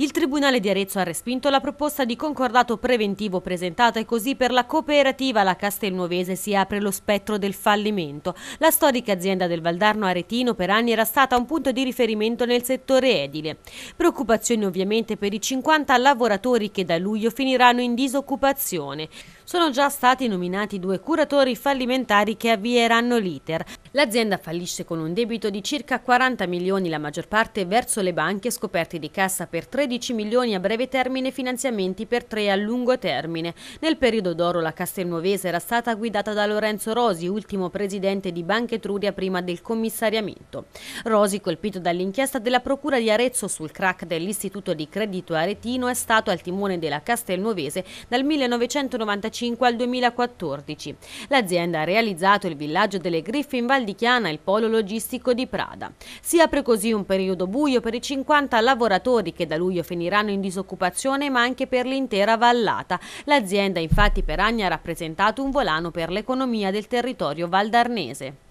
Il Tribunale di Arezzo ha respinto la proposta di concordato preventivo presentata e così per la cooperativa La Castelnuovese si apre lo spettro del fallimento. La storica azienda del Valdarno aretino per anni era stata un punto di riferimento nel settore edile. Preoccupazioni ovviamente per i 50 lavoratori che da luglio finiranno in disoccupazione sono già stati nominati due curatori fallimentari che avvieranno l'iter. L'azienda fallisce con un debito di circa 40 milioni, la maggior parte verso le banche scoperte di cassa per 13 milioni a breve termine e finanziamenti per 3 a lungo termine. Nel periodo d'oro la Castelnuovese era stata guidata da Lorenzo Rosi, ultimo presidente di Banca Etruria prima del commissariamento. Rosi, colpito dall'inchiesta della Procura di Arezzo sul crack dell'Istituto di Credito Aretino, è stato al timone della Castelnuovese dal 1995 2005 al 2014. L'azienda ha realizzato il villaggio delle Griffe in Val di Chiana e il polo logistico di Prada. Si apre così un periodo buio per i 50 lavoratori che da luglio finiranno in disoccupazione ma anche per l'intera vallata. L'azienda infatti per anni ha rappresentato un volano per l'economia del territorio valdarnese.